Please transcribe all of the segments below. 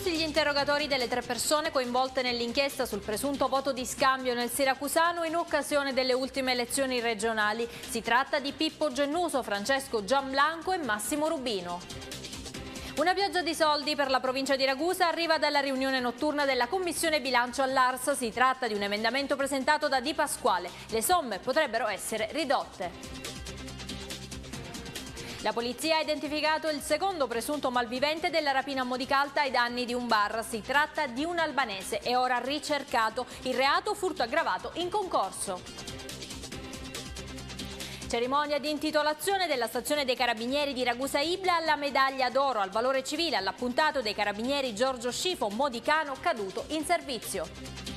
Conclusi gli interrogatori delle tre persone coinvolte nell'inchiesta sul presunto voto di scambio nel Siracusano in occasione delle ultime elezioni regionali. Si tratta di Pippo Gennuso, Francesco Gianblanco e Massimo Rubino. Una pioggia di soldi per la provincia di Ragusa arriva dalla riunione notturna della Commissione Bilancio all'Ars. Si tratta di un emendamento presentato da Di Pasquale. Le somme potrebbero essere ridotte. La polizia ha identificato il secondo presunto malvivente della rapina a Modicalta ai danni di un bar. Si tratta di un albanese e ora ricercato. Il reato furto aggravato in concorso. Cerimonia di intitolazione della stazione dei carabinieri di Ragusa Ibla alla medaglia d'oro al valore civile all'appuntato dei carabinieri Giorgio Scifo, modicano caduto in servizio.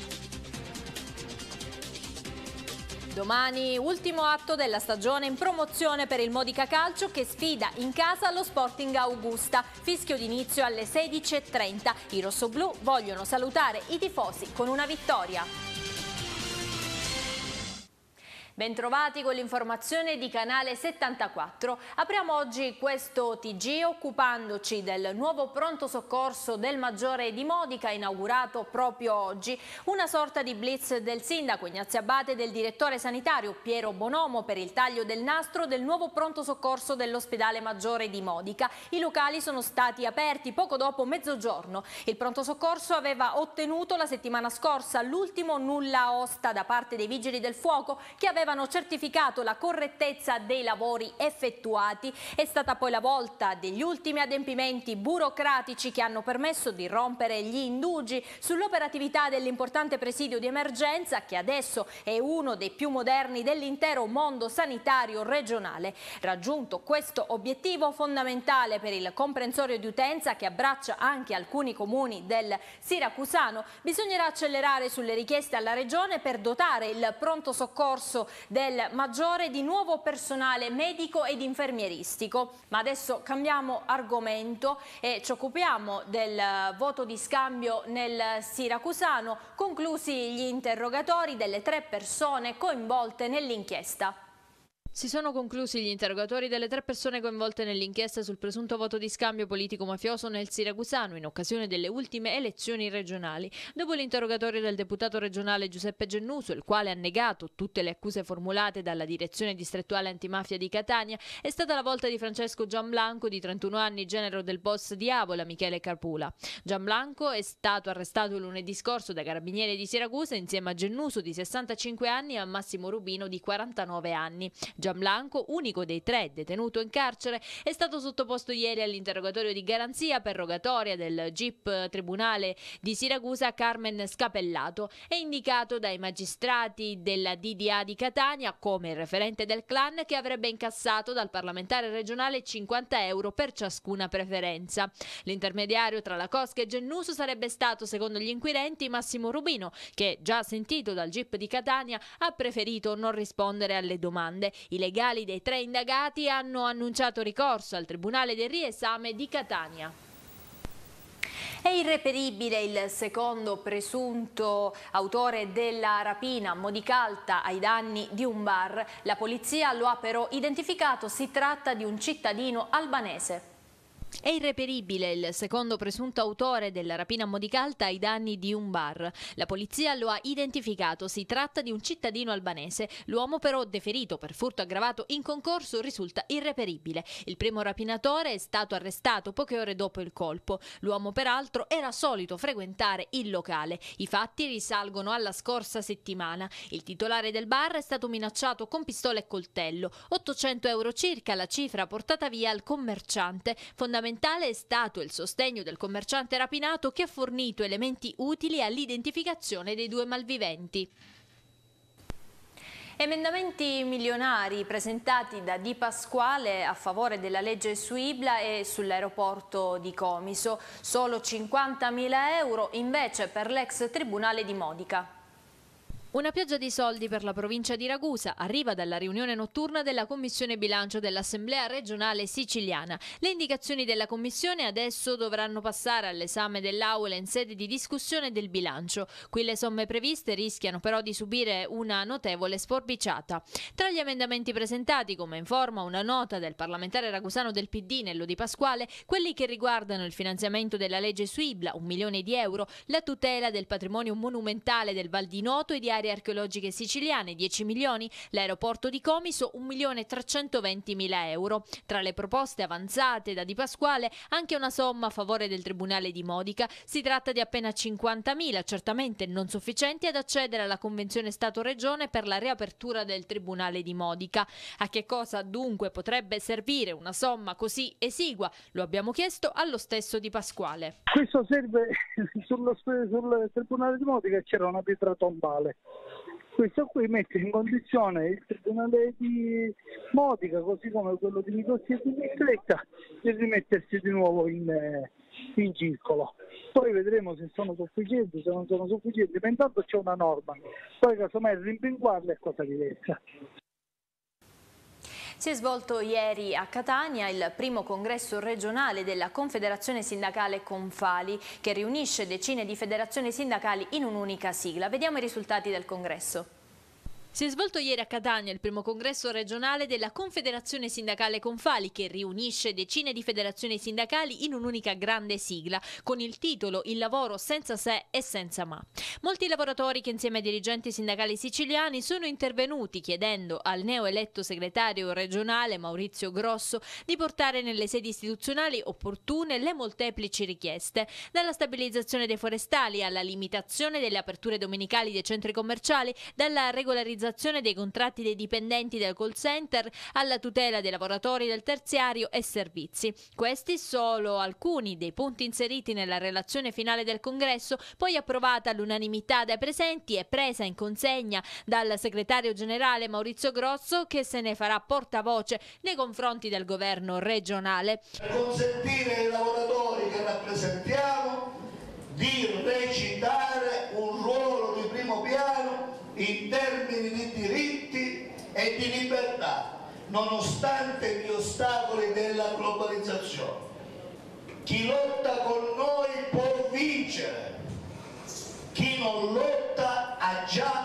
Domani ultimo atto della stagione in promozione per il Modica Calcio che sfida in casa lo Sporting Augusta. Fischio d'inizio alle 16.30. I rossoblù vogliono salutare i tifosi con una vittoria. Bentrovati con l'informazione di Canale 74. Apriamo oggi questo TG occupandoci del nuovo pronto soccorso del Maggiore di Modica inaugurato proprio oggi. Una sorta di blitz del sindaco Ignazio Abate e del direttore sanitario Piero Bonomo per il taglio del nastro del nuovo pronto soccorso dell'ospedale Maggiore di Modica. I locali sono stati aperti poco dopo mezzogiorno. Il pronto soccorso aveva ottenuto la settimana scorsa l'ultimo nulla osta da parte dei vigili del fuoco che aveva avevano certificato la correttezza dei lavori effettuati. È stata poi la volta degli ultimi adempimenti burocratici che hanno permesso di rompere gli indugi sull'operatività dell'importante presidio di emergenza che adesso è uno dei più moderni dell'intero mondo sanitario regionale. Raggiunto questo obiettivo fondamentale per il comprensorio di utenza che abbraccia anche alcuni comuni del Siracusano, bisognerà accelerare sulle richieste alla Regione per dotare il pronto soccorso del maggiore di nuovo personale medico ed infermieristico. Ma adesso cambiamo argomento e ci occupiamo del eh, voto di scambio nel Siracusano, conclusi gli interrogatori delle tre persone coinvolte nell'inchiesta. Si sono conclusi gli interrogatori delle tre persone coinvolte nell'inchiesta sul presunto voto di scambio politico-mafioso nel Siracusano in occasione delle ultime elezioni regionali. Dopo l'interrogatorio del deputato regionale Giuseppe Gennuso, il quale ha negato tutte le accuse formulate dalla direzione distrettuale antimafia di Catania, è stata la volta di Francesco Gianblanco, di 31 anni, genero del boss di Avola, Michele Carpula. Gianblanco è stato arrestato lunedì scorso da carabinieri di Siracusa insieme a Gennuso, di 65 anni, e a Massimo Rubino, di 49 anni. Gianblanco, unico dei tre detenuto in carcere, è stato sottoposto ieri all'interrogatorio di garanzia per rogatoria del GIP Tribunale di Siracusa Carmen Scapellato e indicato dai magistrati della DDA di Catania come il referente del clan che avrebbe incassato dal parlamentare regionale 50 euro per ciascuna preferenza. L'intermediario tra la Cosca e Gennuso sarebbe stato, secondo gli inquirenti, Massimo Rubino, che, già sentito dal GIP di Catania, ha preferito non rispondere alle domande. I legali dei tre indagati hanno annunciato ricorso al Tribunale del riesame di Catania. È irreperibile il secondo presunto autore della rapina a Modicalta ai danni di un bar. La polizia lo ha però identificato, si tratta di un cittadino albanese. È irreperibile il secondo presunto autore della rapina a Modicalta ai danni di un bar. La polizia lo ha identificato, si tratta di un cittadino albanese. L'uomo però deferito per furto aggravato in concorso risulta irreperibile. Il primo rapinatore è stato arrestato poche ore dopo il colpo. L'uomo peraltro era solito frequentare il locale. I fatti risalgono alla scorsa settimana. Il titolare del bar è stato minacciato con pistola e coltello. 800 euro circa la cifra portata via al commerciante. Fondamentalmente Fondamentale è stato il sostegno del commerciante rapinato che ha fornito elementi utili all'identificazione dei due malviventi. Emendamenti milionari presentati da Di Pasquale a favore della legge su Ibla e sull'aeroporto di Comiso. Solo 50.000 euro invece per l'ex tribunale di Modica. Una pioggia di soldi per la provincia di Ragusa arriva dalla riunione notturna della Commissione Bilancio dell'Assemblea regionale siciliana. Le indicazioni della Commissione adesso dovranno passare all'esame dell'Aula in sede di discussione del bilancio. Qui le somme previste rischiano però di subire una notevole sforbiciata. Tra gli emendamenti presentati, come informa una nota del parlamentare ragusano del PD Nello Di Pasquale, quelli che riguardano il finanziamento della legge su Ibla, un milione di euro, la tutela del patrimonio monumentale del Val di Noto e di Aeroporto, aree archeologiche siciliane 10 milioni, l'aeroporto di Comiso 1 milione 320 mila euro. Tra le proposte avanzate da Di Pasquale anche una somma a favore del Tribunale di Modica. Si tratta di appena 50 mila, certamente non sufficienti ad accedere alla Convenzione Stato-Regione per la riapertura del Tribunale di Modica. A che cosa dunque potrebbe servire una somma così esigua? Lo abbiamo chiesto allo stesso Di Pasquale. Questo serve sullo, sul Tribunale di Modica c'era una pietra tombale questo qui mette in condizione il tribunale di Modica, così come quello di Nicosia di Mistretta, di rimettersi di nuovo in, eh, in circolo. Poi vedremo se sono sufficienti, se non sono sufficienti, ma intanto c'è una norma, poi casomai rimpinguarla è cosa diversa. Si è svolto ieri a Catania il primo congresso regionale della Confederazione Sindacale Confali che riunisce decine di federazioni sindacali in un'unica sigla. Vediamo i risultati del congresso. Si è svolto ieri a Catania il primo congresso regionale della Confederazione Sindacale Confali che riunisce decine di federazioni sindacali in un'unica grande sigla con il titolo Il lavoro senza se e senza ma. Molti lavoratori che insieme ai dirigenti sindacali siciliani sono intervenuti chiedendo al neoeletto segretario regionale Maurizio Grosso di portare nelle sedi istituzionali opportune le molteplici richieste, dalla stabilizzazione dei forestali alla limitazione delle aperture domenicali dei centri commerciali, dalla regolarizzazione modernizzazione dei contratti dei dipendenti del call center alla tutela dei lavoratori del terziario e servizi. Questi solo alcuni dei punti inseriti nella relazione finale del congresso, poi approvata all'unanimità dai presenti e presa in consegna dal segretario generale Maurizio Grosso che se ne farà portavoce nei confronti del governo regionale. Consentire ai lavoratori che rappresentiamo di recitare un ruolo in termini di diritti e di libertà, nonostante gli ostacoli della globalizzazione. Chi lotta con noi può vincere, chi non lotta ha già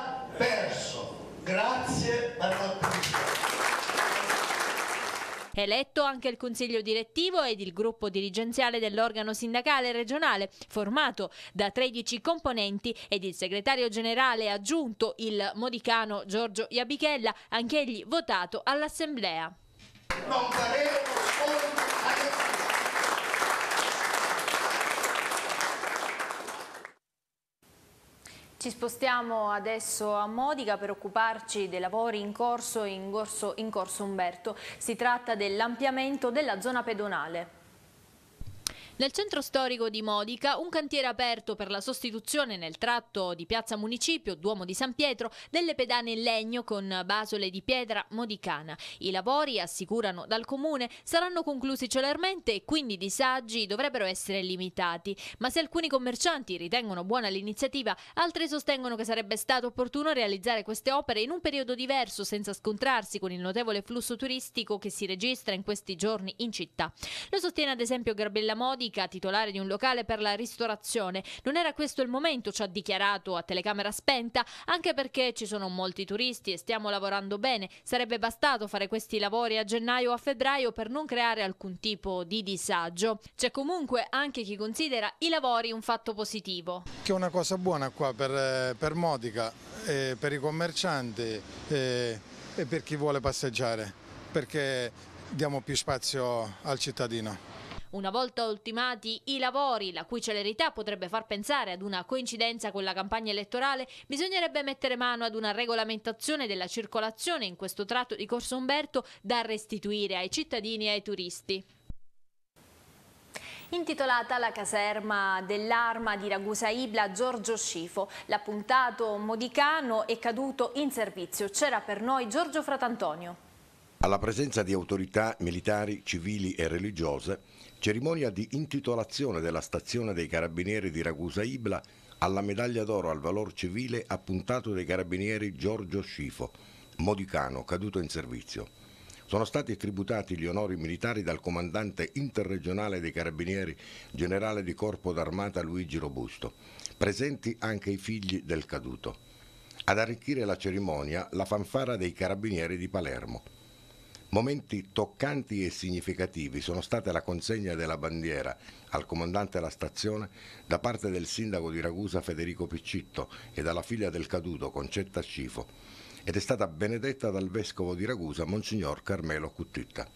Eletto anche il consiglio direttivo ed il gruppo dirigenziale dell'organo sindacale regionale, formato da 13 componenti ed il segretario generale aggiunto, il modicano Giorgio Iabichella, anch'egli votato all'Assemblea. Non daremo sconto Ci spostiamo adesso a Modica per occuparci dei lavori in corso in corso, in corso Umberto. Si tratta dell'ampliamento della zona pedonale. Nel centro storico di Modica, un cantiere aperto per la sostituzione nel tratto di Piazza Municipio, Duomo di San Pietro, delle pedane in legno con basole di pietra modicana. I lavori, assicurano dal comune, saranno conclusi celermente e quindi i disagi dovrebbero essere limitati. Ma se alcuni commercianti ritengono buona l'iniziativa, altri sostengono che sarebbe stato opportuno realizzare queste opere in un periodo diverso senza scontrarsi con il notevole flusso turistico che si registra in questi giorni in città. Lo sostiene ad esempio Garbella Modica, Medica, titolare di un locale per la ristorazione. Non era questo il momento, ci ha dichiarato a telecamera spenta, anche perché ci sono molti turisti e stiamo lavorando bene. Sarebbe bastato fare questi lavori a gennaio o a febbraio per non creare alcun tipo di disagio. C'è comunque anche chi considera i lavori un fatto positivo. Che è una cosa buona qua per, eh, per Modica, eh, per i commercianti eh, e per chi vuole passeggiare, perché diamo più spazio al cittadino. Una volta ultimati i lavori, la cui celerità potrebbe far pensare ad una coincidenza con la campagna elettorale, bisognerebbe mettere mano ad una regolamentazione della circolazione in questo tratto di Corso Umberto da restituire ai cittadini e ai turisti. Intitolata la caserma dell'arma di Ragusa Ibla, Giorgio Scifo. L'appuntato modicano è caduto in servizio. C'era per noi Giorgio Fratantonio. Alla presenza di autorità militari, civili e religiose, cerimonia di intitolazione della stazione dei carabinieri di Ragusa Ibla alla medaglia d'oro al valor civile appuntato dai carabinieri Giorgio Scifo, modicano caduto in servizio. Sono stati tributati gli onori militari dal comandante interregionale dei carabinieri, generale di corpo d'armata Luigi Robusto, presenti anche i figli del caduto. Ad arricchire la cerimonia la fanfara dei carabinieri di Palermo. Momenti toccanti e significativi sono state la consegna della bandiera al comandante della stazione da parte del sindaco di Ragusa Federico Piccitto e dalla figlia del caduto Concetta Scifo ed è stata benedetta dal vescovo di Ragusa Monsignor Carmelo Cuttitta.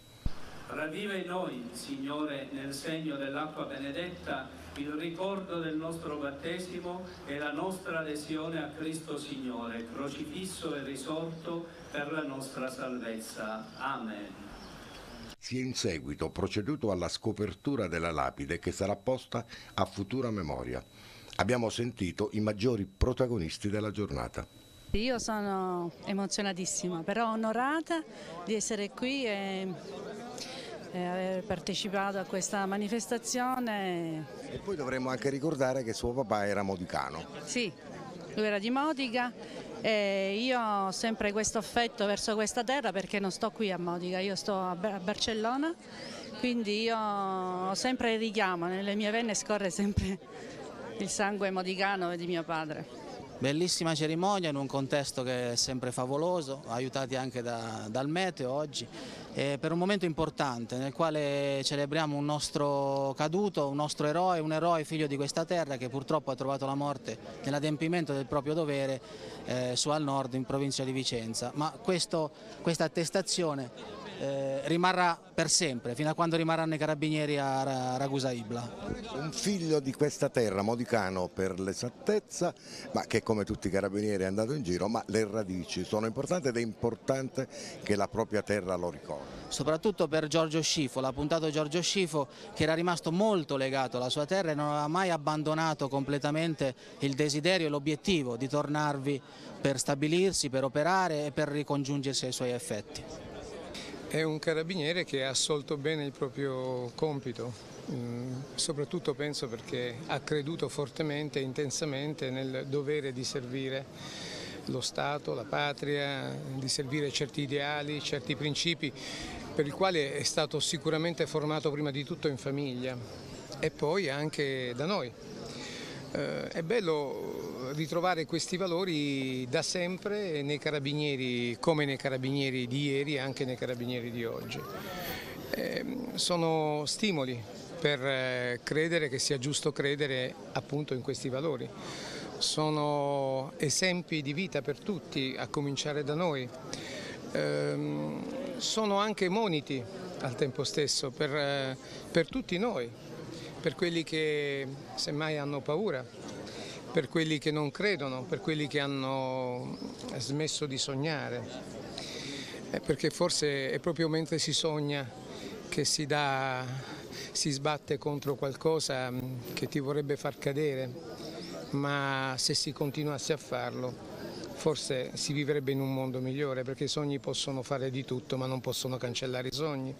Ravviva in noi, Signore, nel segno dell'acqua benedetta, il ricordo del nostro battesimo e la nostra adesione a Cristo Signore, crocifisso e risorto per la nostra salvezza. Amen. Si è in seguito proceduto alla scopertura della lapide che sarà posta a futura memoria. Abbiamo sentito i maggiori protagonisti della giornata. Io sono emozionatissima, però onorata di essere qui e eh, aver partecipato a questa manifestazione. E poi dovremmo anche ricordare che suo papà era modicano. Sì, lui era di Modica e io ho sempre questo affetto verso questa terra perché non sto qui a Modica, io sto a, a Barcellona, quindi io ho sempre richiamo, nelle mie vene scorre sempre il sangue modicano di mio padre. Bellissima cerimonia in un contesto che è sempre favoloso, aiutati anche da, dal meteo oggi, e per un momento importante nel quale celebriamo un nostro caduto, un nostro eroe, un eroe figlio di questa terra che purtroppo ha trovato la morte nell'adempimento del proprio dovere eh, su al nord in provincia di Vicenza. Ma questo, questa attestazione eh, rimarrà per sempre, fino a quando rimarranno i carabinieri a Ragusa Ibla. Un figlio di questa terra, modicano per l'esattezza, ma che come tutti i carabinieri è andato in giro, ma le radici sono importanti ed è importante che la propria terra lo ricordi. Soprattutto per Giorgio Scifo, l'ha puntato Giorgio Scifo che era rimasto molto legato alla sua terra e non aveva mai abbandonato completamente il desiderio e l'obiettivo di tornarvi per stabilirsi, per operare e per ricongiungersi ai suoi effetti. È un carabiniere che ha assolto bene il proprio compito, mm, soprattutto penso perché ha creduto fortemente e intensamente nel dovere di servire lo Stato, la patria, di servire certi ideali, certi principi per il quale è stato sicuramente formato prima di tutto in famiglia e poi anche da noi. Eh, è bello ritrovare questi valori da sempre nei carabinieri come nei carabinieri di ieri e anche nei carabinieri di oggi. Eh, sono stimoli per eh, credere che sia giusto credere appunto in questi valori. Sono esempi di vita per tutti, a cominciare da noi. Eh, sono anche moniti al tempo stesso per, eh, per tutti noi, per quelli che semmai hanno paura, per quelli che non credono, per quelli che hanno smesso di sognare, eh, perché forse è proprio mentre si sogna che si, dà, si sbatte contro qualcosa mm, che ti vorrebbe far cadere, ma se si continuasse a farlo forse si vivrebbe in un mondo migliore perché i sogni possono fare di tutto ma non possono cancellare i sogni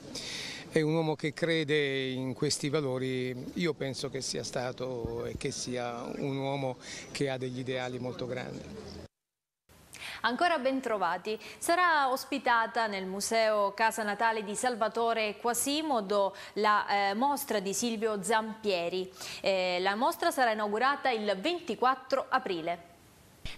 è un uomo che crede in questi valori, io penso che sia stato e che sia un uomo che ha degli ideali molto grandi. Ancora ben trovati. Sarà ospitata nel Museo Casa Natale di Salvatore Quasimodo la eh, mostra di Silvio Zampieri. Eh, la mostra sarà inaugurata il 24 aprile.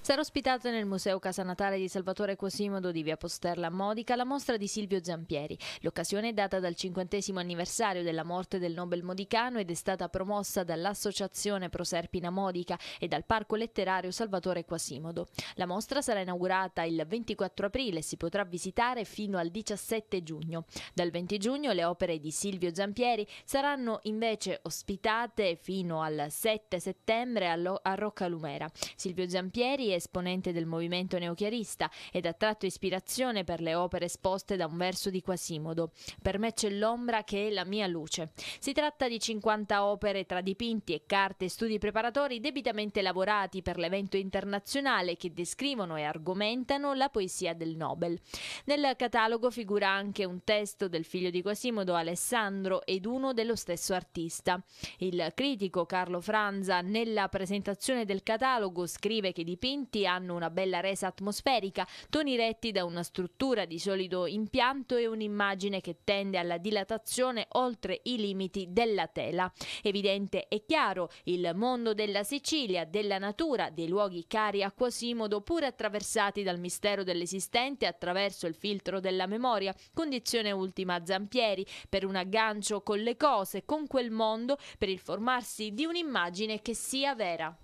Sarà ospitata nel Museo Casa Natale di Salvatore Quasimodo di Via Posterla a Modica la mostra di Silvio Zampieri. L'occasione è data dal 50 anniversario della morte del Nobel modicano ed è stata promossa dall'Associazione Proserpina Modica e dal Parco Letterario Salvatore Quasimodo. La mostra sarà inaugurata il 24 aprile e si potrà visitare fino al 17 giugno. Dal 20 giugno le opere di Silvio Zampieri saranno invece ospitate fino al 7 settembre a Roccalumera. Silvio Zampieri esponente del movimento neochiarista ed ha tratto ispirazione per le opere esposte da un verso di Quasimodo. Per me c'è l'ombra che è la mia luce. Si tratta di 50 opere tra dipinti e carte e studi preparatori debitamente lavorati per l'evento internazionale che descrivono e argomentano la poesia del Nobel. Nel catalogo figura anche un testo del figlio di Quasimodo Alessandro ed uno dello stesso artista. Il critico Carlo Franza nella presentazione del catalogo scrive che i dipinti pavimenti hanno una bella resa atmosferica, toni retti da una struttura di solido impianto e un'immagine che tende alla dilatazione oltre i limiti della tela. Evidente e chiaro il mondo della Sicilia, della natura, dei luoghi cari a Quasimodo, pur attraversati dal mistero dell'esistente attraverso il filtro della memoria, condizione ultima a Zampieri, per un aggancio con le cose, con quel mondo, per il formarsi di un'immagine che sia vera.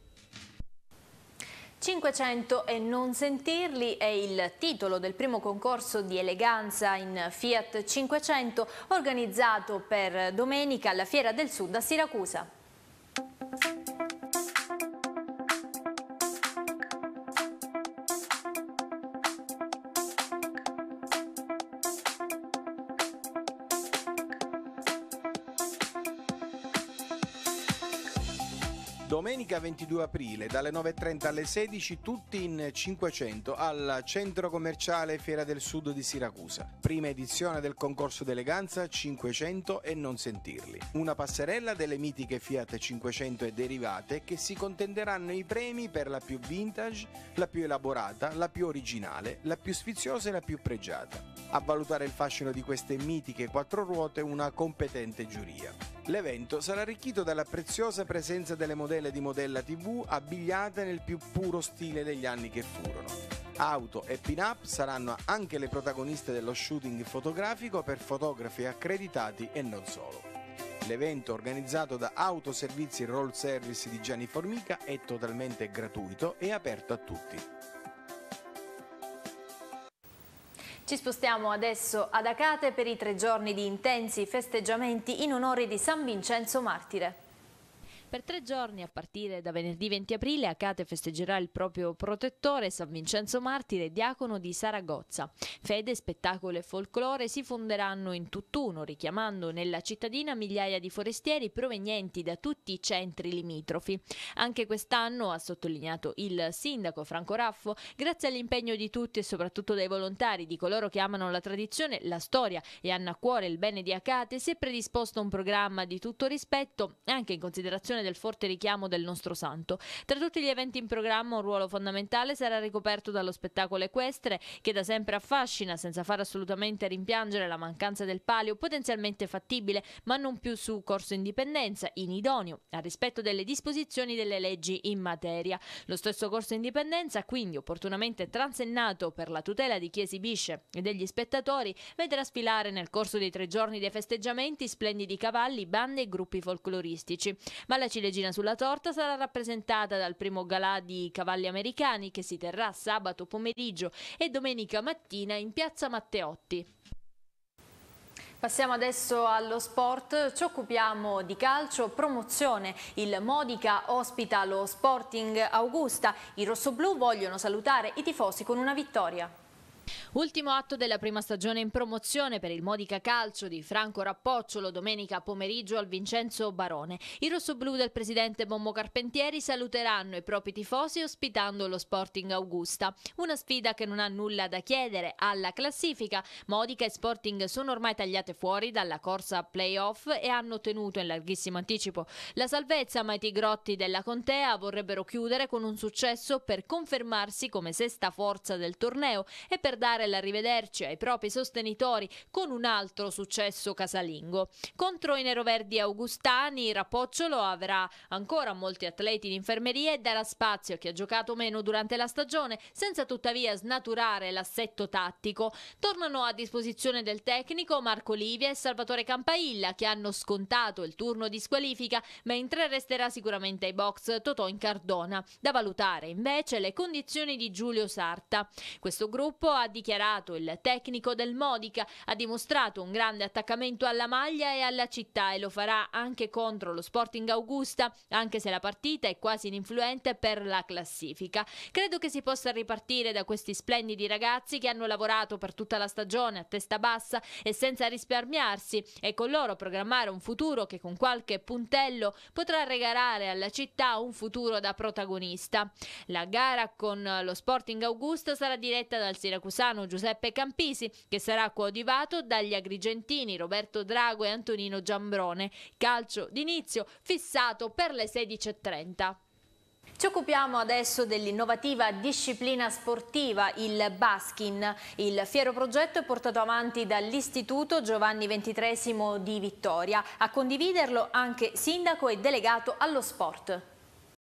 500 e non sentirli è il titolo del primo concorso di eleganza in Fiat 500 organizzato per domenica alla Fiera del Sud a Siracusa. Domenica 22 aprile dalle 9.30 alle 16 tutti in 500 al centro commerciale Fiera del Sud di Siracusa. Prima edizione del concorso d'eleganza 500 e non sentirli. Una passerella delle mitiche Fiat 500 e derivate che si contenderanno i premi per la più vintage, la più elaborata, la più originale, la più sfiziosa e la più pregiata. A valutare il fascino di queste mitiche quattro ruote una competente giuria. L'evento sarà arricchito dalla preziosa presenza delle modelle di Modella TV abbigliate nel più puro stile degli anni che furono. Auto e pin-up saranno anche le protagoniste dello shooting fotografico per fotografi accreditati e non solo. L'evento organizzato da Autoservizi Roll Service di Gianni Formica è totalmente gratuito e aperto a tutti. Ci spostiamo adesso ad Acate per i tre giorni di intensi festeggiamenti in onore di San Vincenzo Martire. Per tre giorni, a partire da venerdì 20 aprile, Acate festeggerà il proprio protettore, San Vincenzo Martire, diacono di Saragozza. Fede, spettacolo e folklore si fonderanno in tutt'uno, richiamando nella cittadina migliaia di forestieri provenienti da tutti i centri limitrofi. Anche quest'anno, ha sottolineato il sindaco Franco Raffo, grazie all'impegno di tutti e soprattutto dei volontari, di coloro che amano la tradizione, la storia e hanno a cuore il bene di Acate, si è predisposto un programma di tutto rispetto, anche in considerazione tradizione del forte richiamo del nostro santo. Tra tutti gli eventi in programma un ruolo fondamentale sarà ricoperto dallo spettacolo equestre che da sempre affascina senza far assolutamente rimpiangere la mancanza del palio potenzialmente fattibile ma non più su corso indipendenza, in idoneo a rispetto delle disposizioni delle leggi in materia. Lo stesso corso indipendenza quindi opportunamente transennato per la tutela di chi esibisce e degli spettatori vedrà sfilare nel corso dei tre giorni dei festeggiamenti splendidi cavalli, bande e gruppi folcloristici. Ma la la ciliegina sulla torta sarà rappresentata dal primo galà di cavalli americani che si terrà sabato pomeriggio e domenica mattina in piazza Matteotti. Passiamo adesso allo sport, ci occupiamo di calcio, promozione, il Modica ospita lo Sporting Augusta, i rossoblù vogliono salutare i tifosi con una vittoria. Ultimo atto della prima stagione in promozione per il Modica Calcio di Franco Rappocciolo domenica pomeriggio al Vincenzo Barone. I rossoblù del presidente Bommo Carpentieri saluteranno i propri tifosi ospitando lo Sporting Augusta. Una sfida che non ha nulla da chiedere alla classifica. Modica e Sporting sono ormai tagliate fuori dalla corsa playoff e hanno ottenuto in larghissimo anticipo la salvezza, ma i tigrotti della Contea vorrebbero chiudere con un successo per confermarsi come sesta forza del torneo e per dare l'arrivederci ai propri sostenitori con un altro successo casalingo. Contro i neroverdi augustani, Rapocciolo avrà ancora molti atleti in infermeria e darà spazio a chi ha giocato meno durante la stagione, senza tuttavia snaturare l'assetto tattico. Tornano a disposizione del tecnico Marco Livia e Salvatore Campailla, che hanno scontato il turno di squalifica, mentre resterà sicuramente ai box Totò in Cardona. Da valutare invece le condizioni di Giulio Sarta. Questo gruppo ha dichiarato il tecnico del Modica, ha dimostrato un grande attaccamento alla maglia e alla città e lo farà anche contro lo Sporting Augusta, anche se la partita è quasi ininfluente per la classifica. Credo che si possa ripartire da questi splendidi ragazzi che hanno lavorato per tutta la stagione a testa bassa e senza risparmiarsi e con loro programmare un futuro che con qualche puntello potrà regalare alla città un futuro da protagonista. La gara con lo Sporting Augusta sarà diretta dal Siracusa Rossano Giuseppe Campisi, che sarà coadiuvato dagli agrigentini Roberto Drago e Antonino Giambrone. Calcio d'inizio fissato per le 16.30. Ci occupiamo adesso dell'innovativa disciplina sportiva, il Baskin. Il fiero progetto è portato avanti dall'Istituto Giovanni XXIII di Vittoria. A condividerlo anche sindaco e delegato allo sport.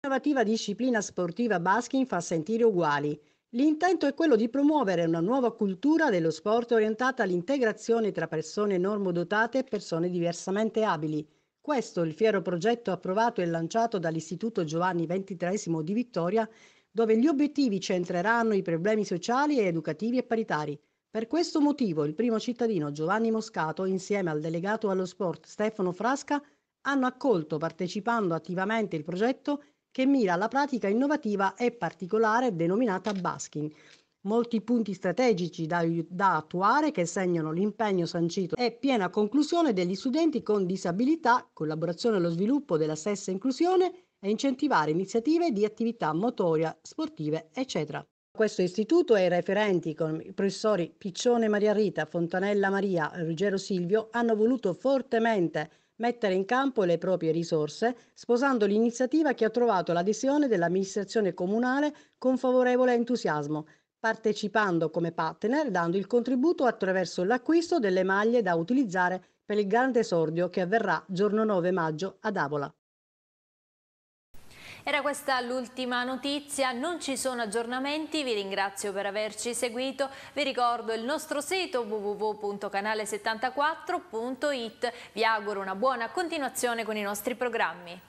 L'innovativa disciplina sportiva Baskin fa sentire uguali. L'intento è quello di promuovere una nuova cultura dello sport orientata all'integrazione tra persone normodotate e persone diversamente abili. Questo è il fiero progetto approvato e lanciato dall'Istituto Giovanni XXIII di Vittoria, dove gli obiettivi centreranno i problemi sociali e educativi e paritari. Per questo motivo il primo cittadino Giovanni Moscato, insieme al delegato allo sport Stefano Frasca, hanno accolto partecipando attivamente il progetto che mira alla pratica innovativa e particolare denominata basking. Molti punti strategici da, da attuare che segnano l'impegno sancito e piena conclusione degli studenti con disabilità, collaborazione allo sviluppo della stessa inclusione e incentivare iniziative di attività motoria, sportive, eccetera. Questo istituto e i referenti con i professori Piccione Maria Rita, Fontanella Maria e Ruggero Silvio hanno voluto fortemente mettere in campo le proprie risorse, sposando l'iniziativa che ha trovato l'adesione dell'amministrazione comunale con favorevole entusiasmo, partecipando come partner dando il contributo attraverso l'acquisto delle maglie da utilizzare per il grande esordio che avverrà giorno 9 maggio ad Avola. Era questa l'ultima notizia, non ci sono aggiornamenti, vi ringrazio per averci seguito, vi ricordo il nostro sito www.canale74.it, vi auguro una buona continuazione con i nostri programmi.